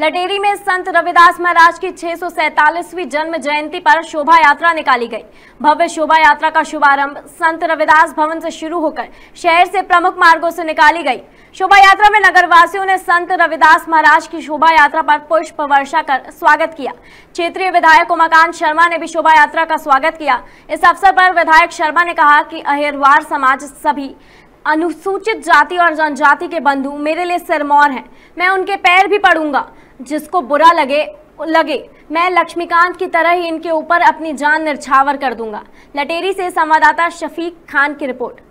लटेरी में संत रविदास महाराज की छह जन्म जयंती पर शोभा यात्रा निकाली गई भव्य शोभा यात्रा का शुभारंभ संत रविदास भवन से शुरू होकर शहर से प्रमुख मार्गों से निकाली गई शोभा यात्रा में नगरवासियों ने संत रविदास महाराज की शोभा यात्रा पर पुष्प वर्षा कर स्वागत किया क्षेत्रीय विधायक उमाकांत शर्मा ने भी शोभा यात्रा का स्वागत किया इस अवसर पर विधायक शर्मा ने कहा की अहिरवार समाज सभी अनुसूचित जाति और जनजाति के बंधु मेरे लिए सिरमौर हैं मैं उनके पैर भी पड़ूंगा जिसको बुरा लगे लगे मैं लक्ष्मीकांत की तरह ही इनके ऊपर अपनी जान निर्छावर कर दूंगा लटेरी से संवाददाता शफीक खान की रिपोर्ट